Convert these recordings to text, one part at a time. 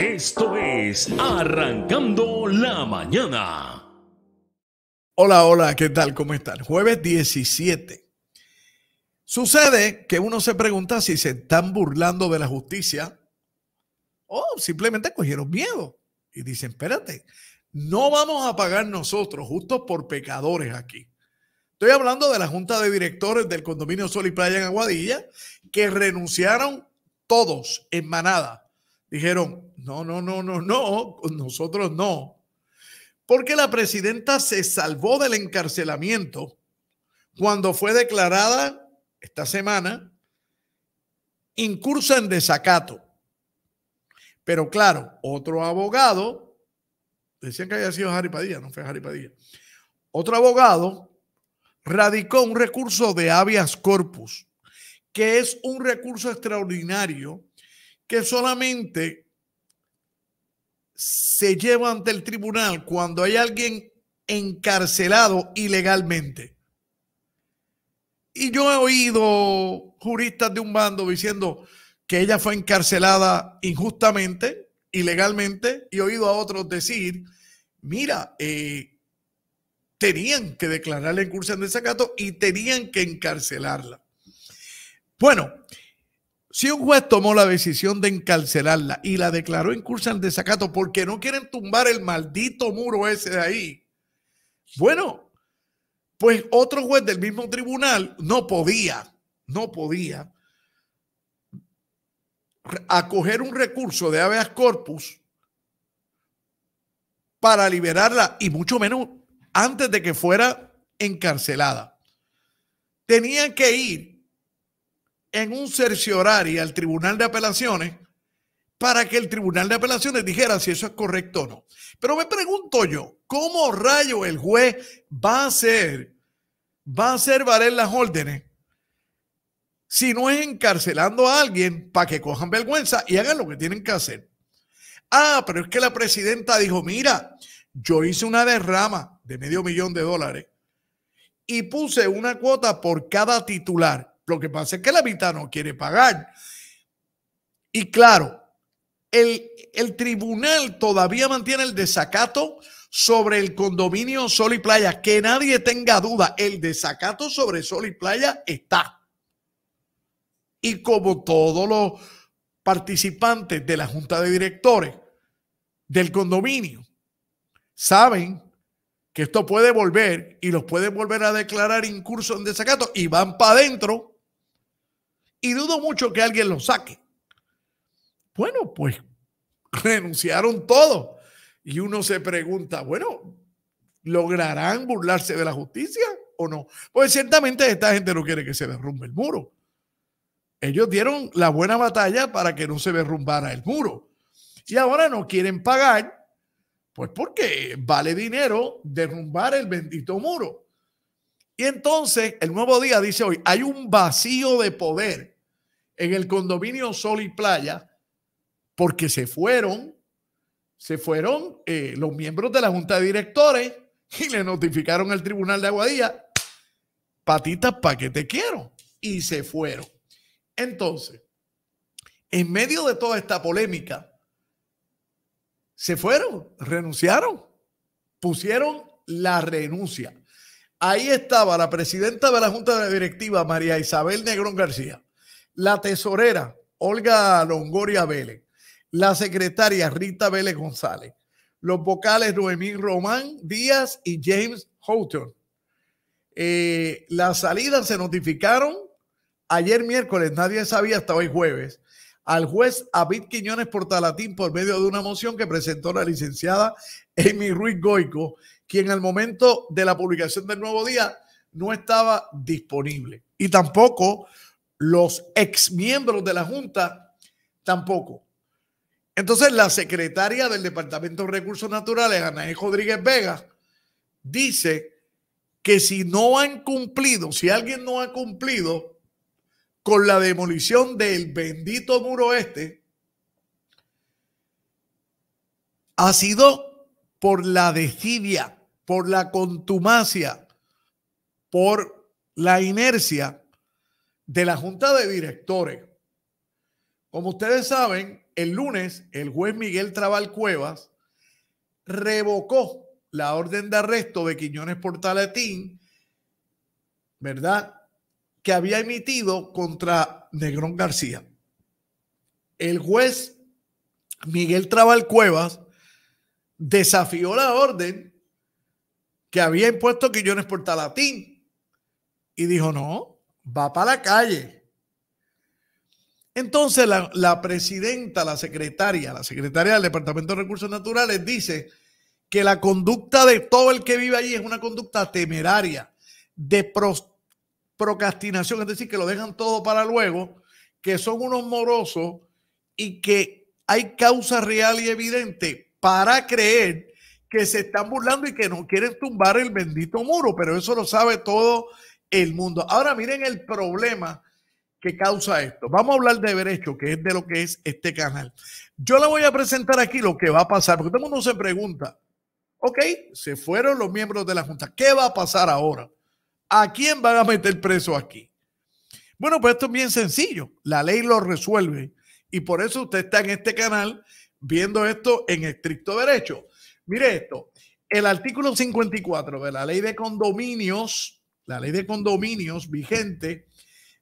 Esto es Arrancando la Mañana. Hola, hola, ¿qué tal? ¿Cómo están? Jueves 17. Sucede que uno se pregunta si se están burlando de la justicia o simplemente cogieron miedo y dicen, espérate, no vamos a pagar nosotros justo por pecadores aquí. Estoy hablando de la junta de directores del condominio Sol y Playa en Aguadilla, que renunciaron todos en manada. Dijeron, no, no, no, no, no, nosotros no. Porque la presidenta se salvó del encarcelamiento cuando fue declarada esta semana incursa en desacato. Pero claro, otro abogado, decían que había sido Harry Padilla, no fue Harry Padilla, otro abogado radicó un recurso de habeas corpus, que es un recurso extraordinario que solamente se lleva ante el tribunal cuando hay alguien encarcelado ilegalmente. Y yo he oído juristas de un bando diciendo que ella fue encarcelada injustamente, ilegalmente, y he oído a otros decir, mira, eh, tenían que declarar en curso de desacato y tenían que encarcelarla. Bueno, si un juez tomó la decisión de encarcelarla y la declaró incursa al desacato porque no quieren tumbar el maldito muro ese de ahí, bueno, pues otro juez del mismo tribunal no podía, no podía acoger un recurso de habeas corpus para liberarla y mucho menos antes de que fuera encarcelada. Tenían que ir en un horario al Tribunal de Apelaciones para que el Tribunal de Apelaciones dijera si eso es correcto o no. Pero me pregunto yo, ¿cómo rayo el juez va a hacer, va a hacer valer las órdenes si no es encarcelando a alguien para que cojan vergüenza y hagan lo que tienen que hacer? Ah, pero es que la presidenta dijo, mira, yo hice una derrama de medio millón de dólares y puse una cuota por cada titular lo que pasa es que la mitad no quiere pagar. Y claro, el, el tribunal todavía mantiene el desacato sobre el condominio Sol y Playa. Que nadie tenga duda, el desacato sobre Sol y Playa está. Y como todos los participantes de la junta de directores del condominio saben que esto puede volver y los pueden volver a declarar incurso en desacato y van para adentro, y dudo mucho que alguien lo saque. Bueno, pues renunciaron todo. Y uno se pregunta, bueno, ¿lograrán burlarse de la justicia o no? Pues ciertamente esta gente no quiere que se derrumbe el muro. Ellos dieron la buena batalla para que no se derrumbara el muro. Y ahora no quieren pagar, pues porque vale dinero derrumbar el bendito muro. Y entonces el nuevo día dice hoy, hay un vacío de poder en el condominio Sol y Playa porque se fueron, se fueron eh, los miembros de la Junta de Directores y le notificaron al Tribunal de Aguadilla, patitas, ¿para que te quiero? Y se fueron. Entonces, en medio de toda esta polémica, se fueron, renunciaron, pusieron la renuncia. Ahí estaba la presidenta de la Junta de Directiva, María Isabel Negrón García, la tesorera, Olga Longoria Vélez, la secretaria, Rita Vélez González, los vocales, Noemí Román Díaz y James Houghton. Eh, las salidas se notificaron ayer miércoles, nadie sabía hasta hoy jueves, al juez David Quiñones Portalatín por medio de una moción que presentó la licenciada Amy Ruiz Goico quien al momento de la publicación del nuevo día no estaba disponible. Y tampoco los exmiembros de la Junta, tampoco. Entonces, la secretaria del Departamento de Recursos Naturales, Anaí Rodríguez Vega, dice que si no han cumplido, si alguien no ha cumplido con la demolición del bendito muro este, ha sido por la desidia por la contumacia, por la inercia de la Junta de Directores. Como ustedes saben, el lunes el juez Miguel Trabal Cuevas revocó la orden de arresto de Quiñones Portaletín, ¿verdad? Que había emitido contra Negrón García. El juez Miguel Trabal Cuevas desafió la orden que había impuesto Quillones por Talatín. Y dijo, no, va para la calle. Entonces la, presidenta, la secretaria, la secretaria del Departamento de Recursos Naturales dice que la conducta de todo el que vive allí es una conducta temeraria, de procrastinación, es decir, que lo dejan todo para luego, que son unos morosos y que hay causa real y evidente para creer que se están burlando y que no quieren tumbar el bendito muro, pero eso lo sabe todo el mundo. Ahora miren el problema que causa esto. Vamos a hablar de derecho, que es de lo que es este canal. Yo le voy a presentar aquí lo que va a pasar, porque todo el mundo se pregunta, ok, se fueron los miembros de la Junta, ¿qué va a pasar ahora? ¿A quién van a meter preso aquí? Bueno, pues esto es bien sencillo, la ley lo resuelve y por eso usted está en este canal viendo esto en estricto derecho. Mire esto, el artículo 54 de la ley de condominios, la ley de condominios vigente,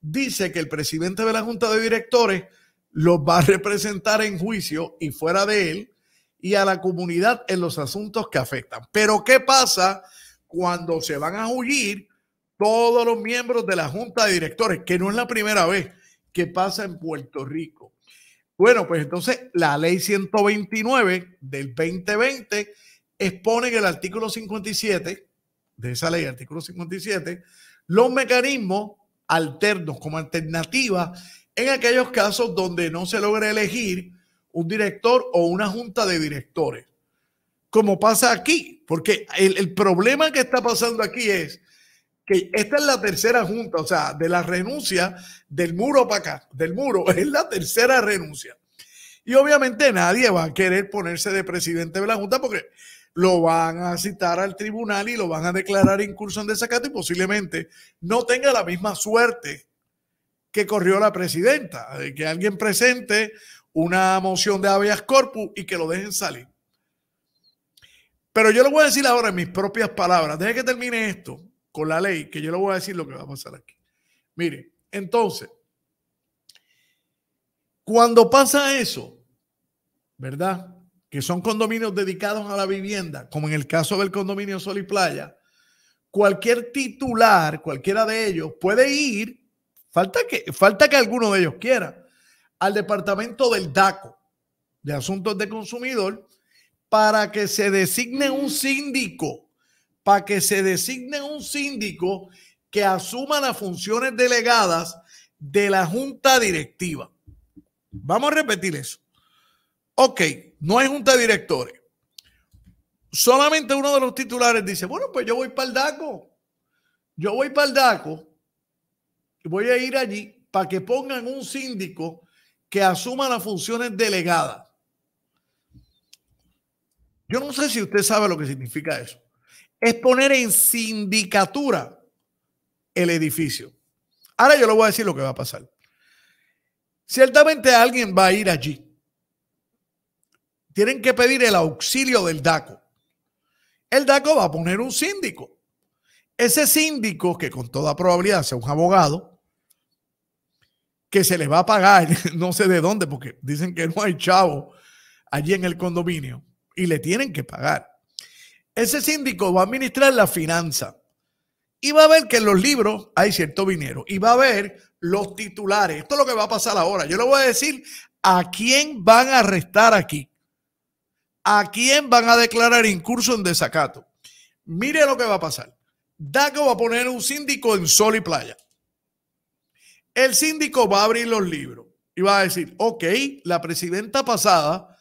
dice que el presidente de la Junta de Directores los va a representar en juicio y fuera de él y a la comunidad en los asuntos que afectan. Pero ¿qué pasa cuando se van a huir todos los miembros de la Junta de Directores? Que no es la primera vez que pasa en Puerto Rico. Bueno, pues entonces la ley 129 del 2020 expone en el artículo 57 de esa ley, artículo 57, los mecanismos alternos como alternativa en aquellos casos donde no se logra elegir un director o una junta de directores, como pasa aquí, porque el, el problema que está pasando aquí es esta es la tercera junta, o sea, de la renuncia del muro para acá, del muro, es la tercera renuncia. Y obviamente nadie va a querer ponerse de presidente de la junta porque lo van a citar al tribunal y lo van a declarar incursión de sacato y posiblemente no tenga la misma suerte que corrió la presidenta, de que alguien presente una moción de habeas corpus y que lo dejen salir. Pero yo lo voy a decir ahora en mis propias palabras. Deje que termine esto con la ley, que yo le voy a decir lo que va a pasar aquí. Mire, entonces, cuando pasa eso, ¿verdad? Que son condominios dedicados a la vivienda, como en el caso del condominio Sol y Playa, cualquier titular, cualquiera de ellos, puede ir, falta que, falta que alguno de ellos quiera, al departamento del DACO, de Asuntos de Consumidor, para que se designe un síndico para que se designe un síndico que asuma las funciones delegadas de la junta directiva. Vamos a repetir eso. Ok, no hay junta de directores. Solamente uno de los titulares dice, bueno, pues yo voy para el DACO. Yo voy para el DACO y voy a ir allí para que pongan un síndico que asuma las funciones delegadas. Yo no sé si usted sabe lo que significa eso es poner en sindicatura el edificio. Ahora yo le voy a decir lo que va a pasar. Ciertamente alguien va a ir allí. Tienen que pedir el auxilio del DACO. El DACO va a poner un síndico. Ese síndico, que con toda probabilidad sea un abogado, que se le va a pagar, no sé de dónde, porque dicen que no hay chavo allí en el condominio, y le tienen que pagar. Ese síndico va a administrar la finanza y va a ver que en los libros hay cierto dinero y va a ver los titulares. Esto es lo que va a pasar ahora. Yo le voy a decir a quién van a arrestar aquí, a quién van a declarar incurso en desacato. Mire lo que va a pasar. DACO va a poner un síndico en sol y playa. El síndico va a abrir los libros y va a decir, ok, la presidenta pasada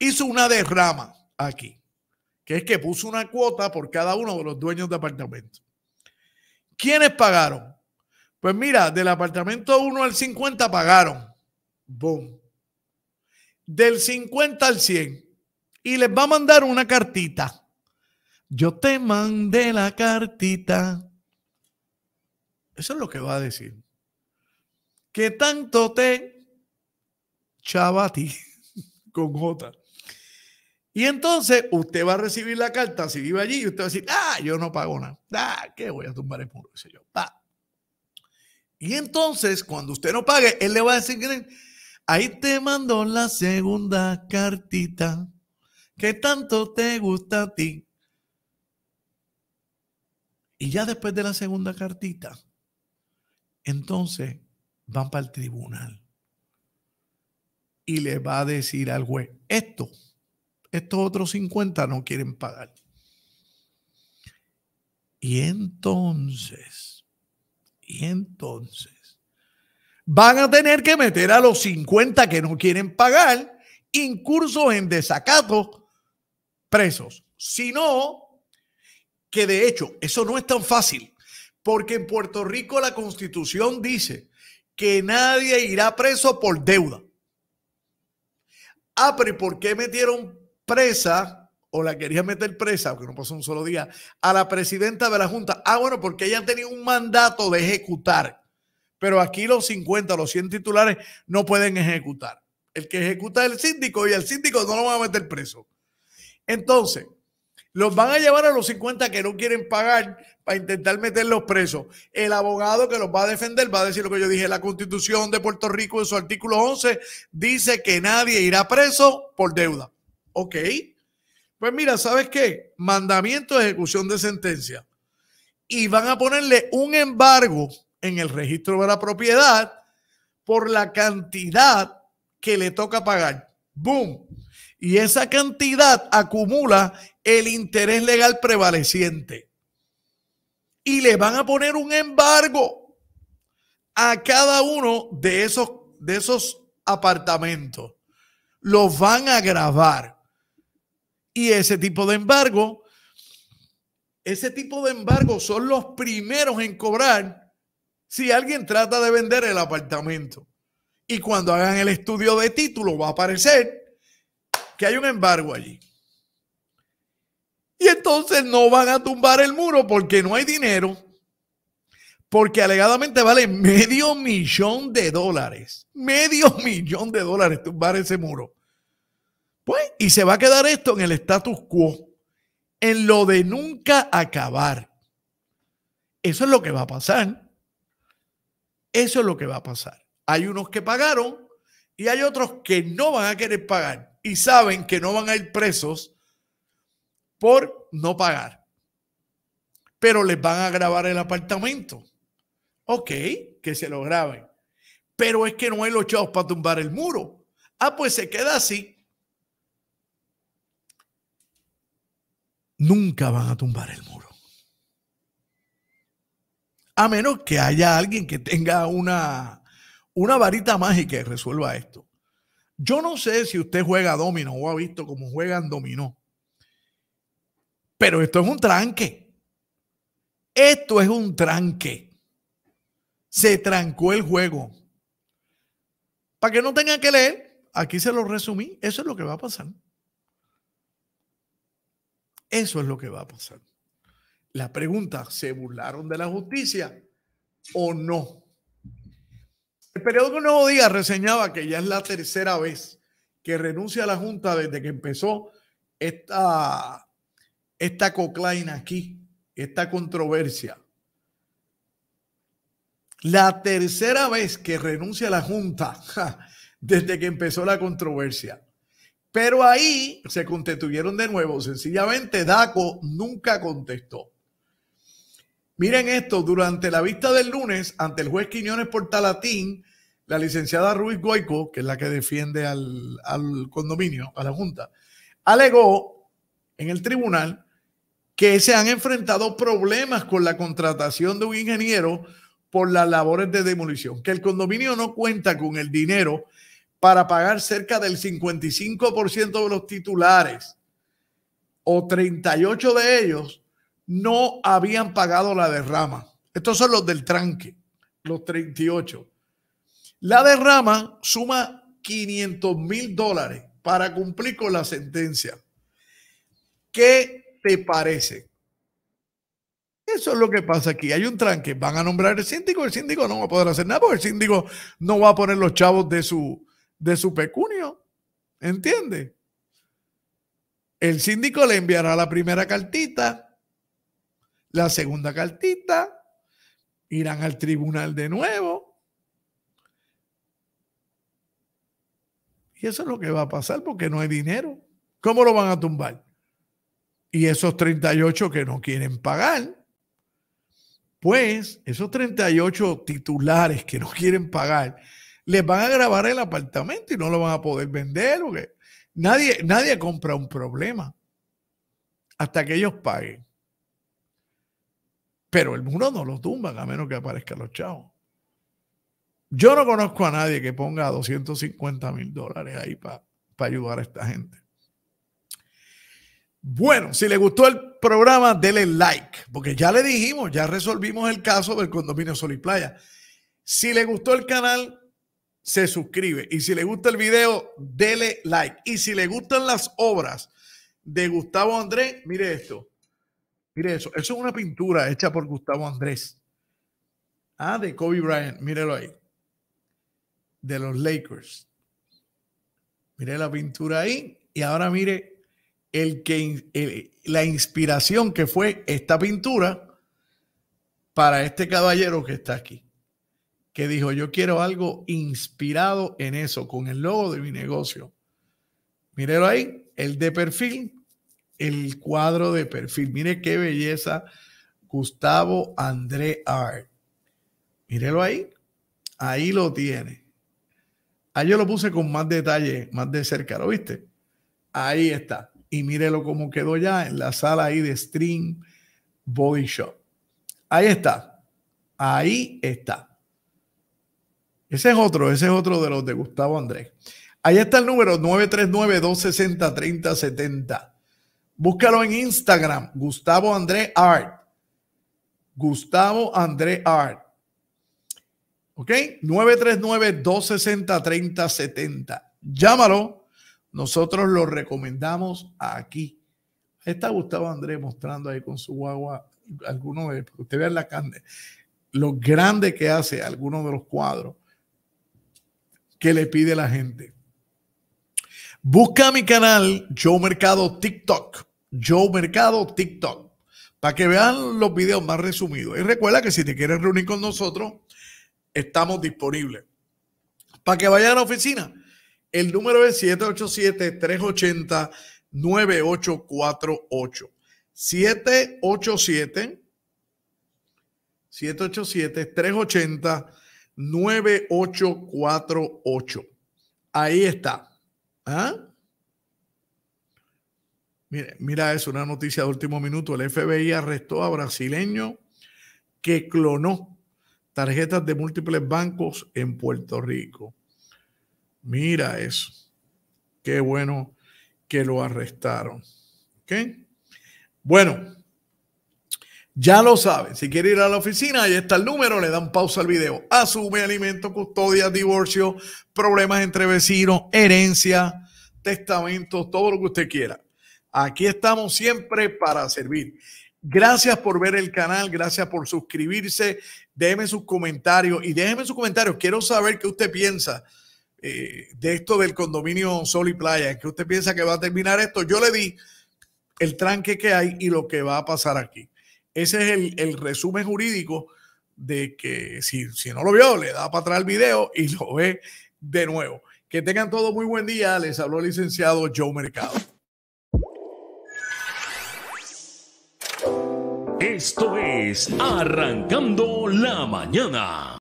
hizo una derrama aquí que es que puso una cuota por cada uno de los dueños de apartamento. ¿Quiénes pagaron? Pues mira, del apartamento 1 al 50 pagaron. Boom. Del 50 al 100. Y les va a mandar una cartita. Yo te mandé la cartita. Eso es lo que va a decir. Que tanto te ti con J. Y entonces usted va a recibir la carta, si vive allí, y usted va a decir, ah, yo no pago nada, ah, que voy a tumbar el muro, dice yo, va. Y entonces, cuando usted no pague, él le va a decir, ahí te mandó la segunda cartita que tanto te gusta a ti. Y ya después de la segunda cartita, entonces van para el tribunal y le va a decir al juez, esto estos otros 50 no quieren pagar. Y entonces, y entonces, van a tener que meter a los 50 que no quieren pagar incursos en desacato presos. sino que de hecho, eso no es tan fácil, porque en Puerto Rico la constitución dice que nadie irá preso por deuda. Ah, pero ¿y por qué metieron presa o la quería meter presa, aunque no pasó un solo día, a la presidenta de la Junta. Ah, bueno, porque ella tenía un mandato de ejecutar, pero aquí los 50, los 100 titulares no pueden ejecutar. El que ejecuta es el síndico y el síndico no lo van a meter preso. Entonces, los van a llevar a los 50 que no quieren pagar para intentar meterlos presos. El abogado que los va a defender va a decir lo que yo dije. La constitución de Puerto Rico en su artículo 11 dice que nadie irá preso por deuda. Ok. Pues mira, ¿sabes qué? Mandamiento de ejecución de sentencia. Y van a ponerle un embargo en el registro de la propiedad por la cantidad que le toca pagar. ¡Boom! Y esa cantidad acumula el interés legal prevaleciente. Y le van a poner un embargo a cada uno de esos, de esos apartamentos. Los van a grabar. Y ese tipo de embargo, ese tipo de embargo son los primeros en cobrar si alguien trata de vender el apartamento. Y cuando hagan el estudio de título va a aparecer que hay un embargo allí. Y entonces no van a tumbar el muro porque no hay dinero, porque alegadamente vale medio millón de dólares, medio millón de dólares tumbar ese muro. Pues, y se va a quedar esto en el status quo, en lo de nunca acabar. Eso es lo que va a pasar. Eso es lo que va a pasar. Hay unos que pagaron y hay otros que no van a querer pagar y saben que no van a ir presos por no pagar. Pero les van a grabar el apartamento. Ok, que se lo graben. Pero es que no hay los chavos para tumbar el muro. Ah, pues se queda así. nunca van a tumbar el muro. A menos que haya alguien que tenga una, una varita mágica y resuelva esto. Yo no sé si usted juega dominó o ha visto cómo juegan dominó. Pero esto es un tranque. Esto es un tranque. Se trancó el juego. Para que no tengan que leer, aquí se lo resumí. Eso es lo que va a pasar. Eso es lo que va a pasar. La pregunta, ¿se burlaron de la justicia o no? El periódico Nuevo Día reseñaba que ya es la tercera vez que renuncia a la Junta desde que empezó esta, esta coclaina aquí, esta controversia. La tercera vez que renuncia a la Junta desde que empezó la controversia. Pero ahí se contestuvieron de nuevo. Sencillamente Daco nunca contestó. Miren esto, durante la vista del lunes ante el juez Quiñones Portalatín, la licenciada Ruiz Goico, que es la que defiende al, al condominio, a la Junta, alegó en el tribunal que se han enfrentado problemas con la contratación de un ingeniero por las labores de demolición, que el condominio no cuenta con el dinero para pagar cerca del 55% de los titulares o 38 de ellos no habían pagado la derrama. Estos son los del tranque, los 38. La derrama suma 500 mil dólares para cumplir con la sentencia. ¿Qué te parece? Eso es lo que pasa aquí. Hay un tranque. Van a nombrar el síndico. El síndico no va a poder hacer nada porque el síndico no va a poner los chavos de su, de su pecunio. ¿Entiende? El síndico le enviará la primera cartita, la segunda cartita, irán al tribunal de nuevo. Y eso es lo que va a pasar porque no hay dinero. ¿Cómo lo van a tumbar? Y esos 38 que no quieren pagar, pues esos 38 titulares que no quieren pagar, les van a grabar el apartamento y no lo van a poder vender. nadie, nadie compra un problema hasta que ellos paguen. Pero el muro no lo tumban a menos que aparezcan los chavos. Yo no conozco a nadie que ponga 250 mil dólares ahí para ayudar a esta gente. Bueno, si les gustó el programa, denle like, porque ya le dijimos, ya resolvimos el caso del condominio Sol y Playa. Si les gustó el canal, se suscribe. Y si le gusta el video, dele like. Y si le gustan las obras de Gustavo Andrés, mire esto. Mire eso. Eso es una pintura hecha por Gustavo Andrés. Ah, de Kobe Bryant. Mírelo ahí. De los Lakers. Mire la pintura ahí. Y ahora mire el que, la inspiración que fue esta pintura para este caballero que está aquí que dijo, yo quiero algo inspirado en eso, con el logo de mi negocio. Mírelo ahí, el de perfil, el cuadro de perfil. Mire qué belleza, Gustavo André Art. Mírelo ahí, ahí lo tiene. Ahí yo lo puse con más detalle, más de cerca, ¿lo viste? Ahí está. Y mírelo cómo quedó ya en la sala ahí de Stream Body Shop. Ahí está. Ahí está. Ese es otro, ese es otro de los de Gustavo Andrés. Ahí está el número 939-260-3070. Búscalo en Instagram, Gustavo Andrés Art. Gustavo Andrés Art. ¿Ok? 939-260-3070. Llámalo. Nosotros lo recomendamos aquí. Ahí está Gustavo Andrés mostrando ahí con su guagua alguno de, usted vea la carne, lo grande que hace alguno de los cuadros que le pide la gente. Busca mi canal Joe Mercado TikTok. Joe Mercado TikTok. Para que vean los videos más resumidos. Y recuerda que si te quieres reunir con nosotros, estamos disponibles. Para que vayan a la oficina. El número es 787-380-9848. 787 787 380 9848 9848. Ahí está. ¿Ah? Mira, eso, una noticia de último minuto. El FBI arrestó a brasileño que clonó tarjetas de múltiples bancos en Puerto Rico. Mira eso. Qué bueno que lo arrestaron. Bueno, ya lo sabe, si quiere ir a la oficina, ahí está el número, le dan pausa al video. Asume alimento, custodia, divorcio, problemas entre vecinos, herencia, testamentos, todo lo que usted quiera. Aquí estamos siempre para servir. Gracias por ver el canal, gracias por suscribirse. Déjeme sus comentarios y déjeme sus comentarios. Quiero saber qué usted piensa eh, de esto del condominio Sol y Playa. ¿Qué usted piensa que va a terminar esto? Yo le di el tranque que hay y lo que va a pasar aquí. Ese es el, resumen jurídico de que si, si no lo vio, le da para atrás el video y lo ve de nuevo. Que tengan todo muy buen día. Les habló el licenciado Joe Mercado. Esto es Arrancando la Mañana.